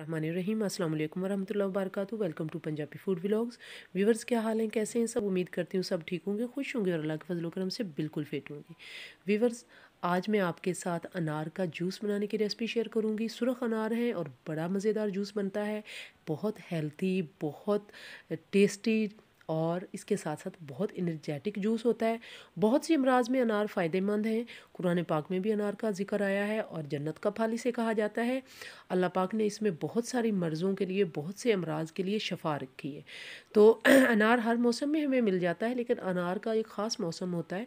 रहीम अस्सलाम वालेकुम वरहमतुल्लाहि वबरकू welcome to Punjabi food vlogs viewers क्या हाल हैं कैसे हैं सब उम्मीद करती हूँ सब ठीक होंगे खुश होंगे और अल्लाह के फजल करम से बिल्कुल फिट होंगे व्यूवर्स आज मैं आपके साथ अनार का जूस बनाने की रेसिपी शेयर करूंगी सुरख अनार है और बड़ा मज़ेदार जूस बनता है बहुत हेल्थी बहुत टेस्टी और इसके साथ साथ बहुत इनर्जेटिक जूस होता है बहुत सी अमराज में अनार फ़ायदेमंद हैं कुरान पाक में भी अनार का जिक्र आया है और जन्नत का फल इसे कहा जाता है अल्लाह पाक ने इसमें बहुत सारी मर्ज़ों के लिए बहुत से अमराज के लिए शफा रखी है तो अनार हर मौसम में हमें मिल जाता है लेकिन अनार का एक ख़ास मौसम होता है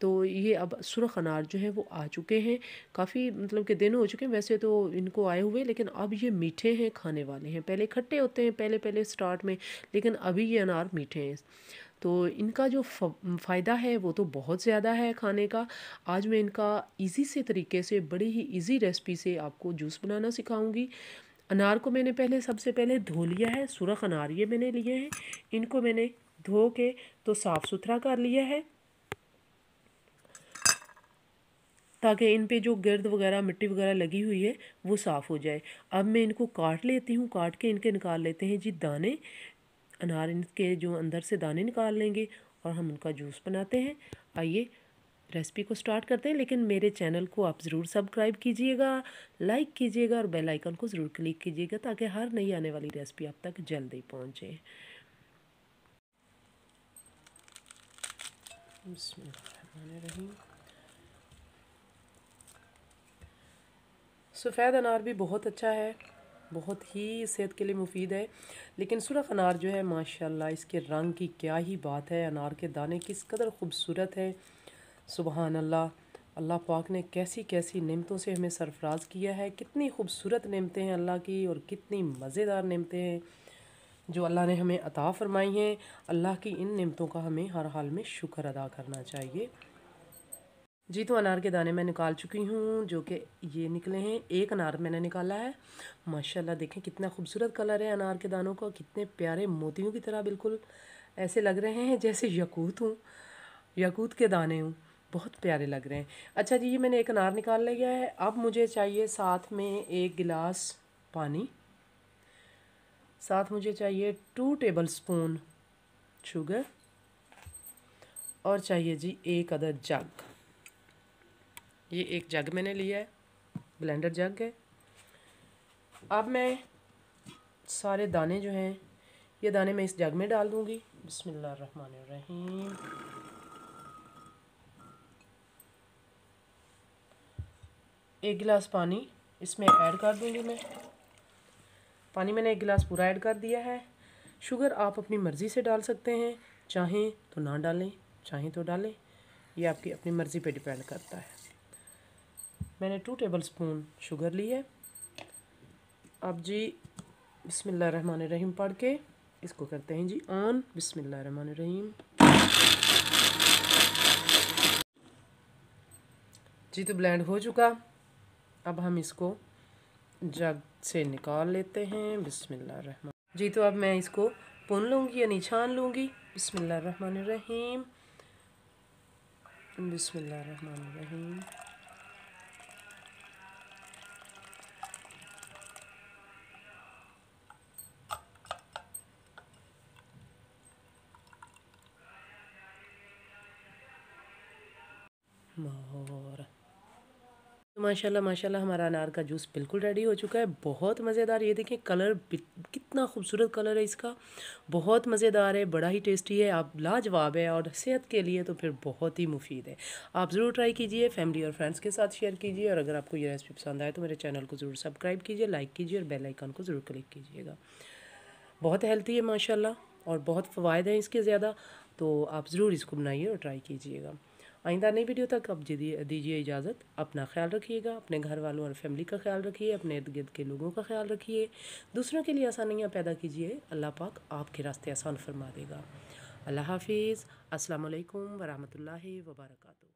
तो ये अब सुरख अनार जो है वो आ चुके हैं काफ़ी मतलब कि दिन हो चुके हैं वैसे तो इनको आए हुए लेकिन अब ये मीठे हैं खाने वाले हैं पहले खट्टे होते हैं पहले पहले स्टार्ट में लेकिन अभी ये अनार मीठे हैं तो इनका जो फ़ायदा है वो तो बहुत ज़्यादा है खाने का आज मैं इनका इजी से तरीके से बड़ी ही इजी रेसिपी से आपको जूस बनाना सिखाऊंगी अनार को मैंने पहले सबसे पहले धो लिया है सुरख अनार ये मैंने लिए हैं इनको मैंने धो के तो साफ़ सुथरा कर लिया है ताकि इन पे जो गर्द वगैरह मिट्टी वगैरह लगी हुई है वो साफ़ हो जाए अब मैं इनको काट लेती हूँ काट के इनके निकाल लेते हैं जी दाने अनार इनके जो अंदर से दाने निकाल लेंगे और हम उनका जूस बनाते हैं आइए रेसिपी को स्टार्ट करते हैं लेकिन मेरे चैनल को आप ज़रूर सब्सक्राइब कीजिएगा लाइक कीजिएगा और बेल आइकन को ज़रूर क्लिक कीजिएगा ताकि हर नई आने वाली रेसिपी आप तक जल्दी पहुँचे सफ़ेद अनार भी बहुत अच्छा है बहुत ही सेहत के लिए मुफीद है लेकिन सुरख अनार जो है माशाल्लाह इसके रंग की क्या ही बात है अनार के दाने किस कदर खूबसूरत है सुबहान अल्लाह अल्लाह पाक ने कैसी कैसी नमतों से हमें सरफराज किया है कितनी खूबसूरत नियमतें हैं अल्लाह की और कितनी मज़ेदार नियमतें हैं जो अल्लाह ने हमें अता फ़रमाई हैं अल्लाह की इन नमतों का हमें हर हाल में शुक्र अदा करना चाहिए जी तो अनार के दाने मैं निकाल चुकी हूँ जो कि ये निकले हैं एक अनार मैंने निकाला है माशाल्लाह देखें कितना खूबसूरत कलर है अनार के दानों का कितने प्यारे मोतियों की तरह बिल्कुल ऐसे लग रहे हैं जैसे यकूत हूँ यकूत के दाने हूँ बहुत प्यारे लग रहे हैं अच्छा जी ये मैंने एक अनार निकाल लिया है अब मुझे चाहिए साथ में एक गिलास पानी साथ मुझे चाहिए टू टेबल स्पून शुगर और चाहिए जी एक अदर जग ये एक जग मैंने लिया है ब्लेंडर जग है अब मैं सारे दाने जो हैं ये दाने मैं इस जग में डाल दूँगी बसमीम एक गिलास पानी इसमें ऐड कर दूँगी मैं पानी मैंने एक गिलास पूरा ऐड कर दिया है शुगर आप अपनी मर्ज़ी से डाल सकते हैं चाहें तो ना डालें चाहें तो डालें ये आपकी अपनी मर्ज़ी पे डिपेंड करता है मैंने टू टेबल स्पून शुगर ली है अब जी बिस्मिल्लाह रहमान रहीम पढ़ के इसको करते हैं जी ऑन बिस्मिल्लाह रहमान रहीम जी तो ब्लेंड हो चुका अब हम इसको जग से निकाल लेते हैं बिस्मिल्लाह रहमान जी तो अब मैं इसको पुन लूँगी यानी छान लूँगी बिस्मिल्लाह रहमान रहीम बिस्मिल्लाह रहमान रहीम मोर तो माशाल्लाह माशाल्लाह हमारा अनार का जूस बिल्कुल रेडी हो चुका है बहुत मज़ेदार ये देखें कलर कितना खूबसूरत कलर है इसका बहुत मज़ेदार है बड़ा ही टेस्टी है आप लाजवाब है और सेहत के लिए तो फिर बहुत ही मुफीद है आप ज़रूर ट्राई कीजिए फैमिली और फ्रेंड्स के साथ शेयर कीजिए और अगर आपको ये रेसिपी पसंद आए तो मेरे चैनल को ज़रूर सब्सक्राइब कीजिए लाइक कीजिए और बेल को ज़रूर क्लिक कीजिएगा बहुत हेल्थी है माशाला और बहुत फ़वाद हैं इसके ज़्यादा तो आप ज़रूर इसको बनाइए और ट्राई कीजिएगा आइंदा नई वीडियो तक आप दीजिए इजाज़त अपना ख्याल रखिएगा अपने घर वालों और फैमिली का ख्याल रखिए अपने इर्द गिर्द के लोगों का ख्याल रखिए दूसरों के लिए आसानियाँ पैदा कीजिए अल्लाह पाक आपके रास्ते आसान फरमा देगा अल्लाह हाफिज़ असलकम वरहमल वबरकू